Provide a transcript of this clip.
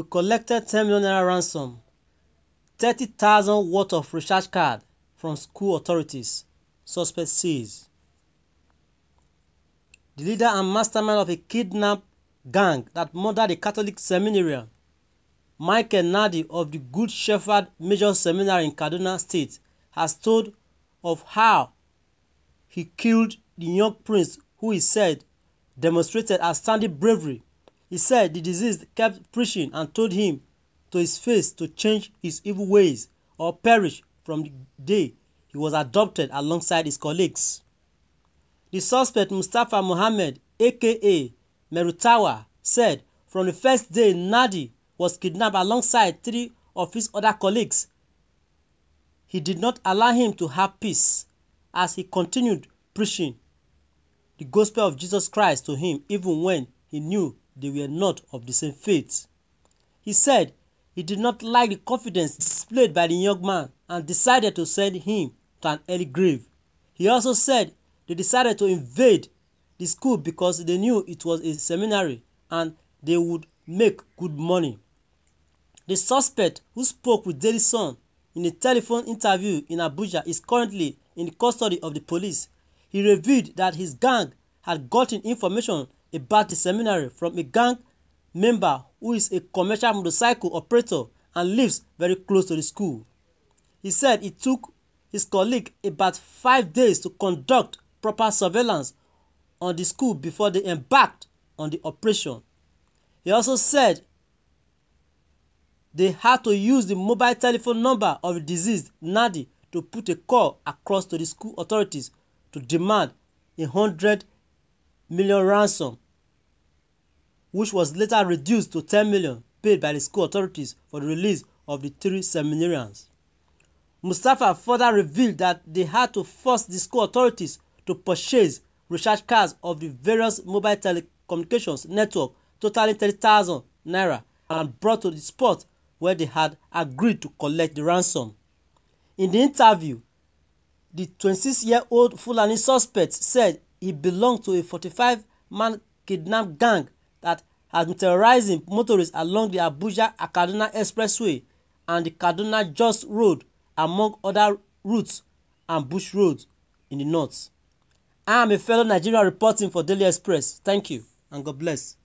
we collected 10 million naira ransom, 30,000 worth of recharge card from school authorities, suspect says. The leader and mastermind of a kidnap gang that murdered a Catholic seminarian, Michael Nadi of the Good Shepherd Major Seminary in Kaduna State, has told of how he killed the young prince who he said demonstrated outstanding bravery He said the disease kept preaching and told him to his face to change his evil ways or perish from the day he was adopted alongside his colleagues. The suspect Mustafa Mohammed aka Merutawa said from the first day Nadi was kidnapped alongside three of his other colleagues, he did not allow him to have peace as he continued preaching the gospel of Jesus Christ to him even when he knew they were not of the same faith. He said he did not like the confidence displayed by the young man and decided to send him to an early grave. He also said they decided to invade the school because they knew it was a seminary and they would make good money. The suspect who spoke with Daily Sun in a telephone interview in Abuja is currently in the custody of the police. He revealed that his gang had gotten information a Baptist seminary from a gang member who is a commercial motorcycle operator and lives very close to the school. He said it took his colleague about five days to conduct proper surveillance on the school before they embarked on the operation. He also said they had to use the mobile telephone number of the deceased Nadi to put a call across to the school authorities to demand a hundred million ransom which was later reduced to ten million paid by the school authorities for the release of the three seminarians. Mustafa further revealed that they had to force the school authorities to purchase recharge cards of the various mobile telecommunications network totaling 30,000 naira and brought to the spot where they had agreed to collect the ransom. In the interview, the 26-year-old Fulani suspect said he belonged to a 45-man kidnap gang has been terrorizing motorists along the Abuja-Kaduna Expressway and the Kaduna-Jos Road among other routes and bush roads in the north. I am a fellow Nigerian reporting for Daily Express. Thank you and God bless.